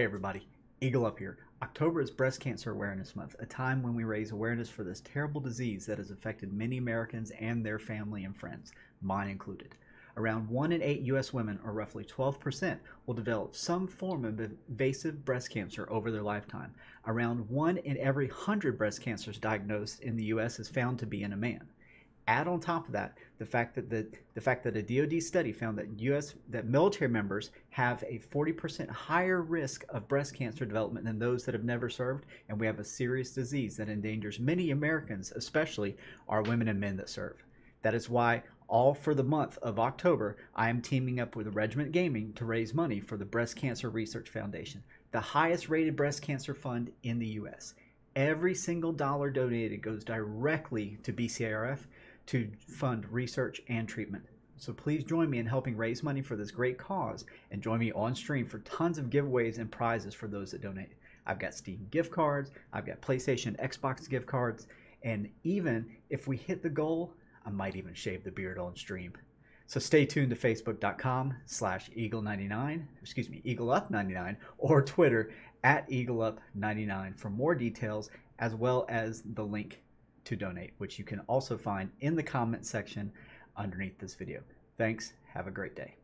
Hey everybody, Eagle up here. October is Breast Cancer Awareness Month, a time when we raise awareness for this terrible disease that has affected many Americans and their family and friends, mine included. Around 1 in 8 U.S. women, or roughly 12%, will develop some form of invasive breast cancer over their lifetime. Around 1 in every 100 breast cancers diagnosed in the U.S. is found to be in a man add on top of that the fact that the, the fact that a DoD study found that U.S. that military members have a 40% higher risk of breast cancer development than those that have never served, and we have a serious disease that endangers many Americans, especially our women and men that serve. That is why all for the month of October, I am teaming up with Regiment Gaming to raise money for the Breast Cancer Research Foundation, the highest rated breast cancer fund in the U.S. Every single dollar donated goes directly to BCRF to fund research and treatment. So please join me in helping raise money for this great cause and join me on stream for tons of giveaways and prizes for those that donate. I've got Steam gift cards, I've got PlayStation, Xbox gift cards, and even if we hit the goal, I might even shave the beard on stream. So stay tuned to facebook.com slash eagle99, excuse me, eagleup99, or Twitter at eagleup99 for more details as well as the link to donate, which you can also find in the comment section underneath this video. Thanks. Have a great day.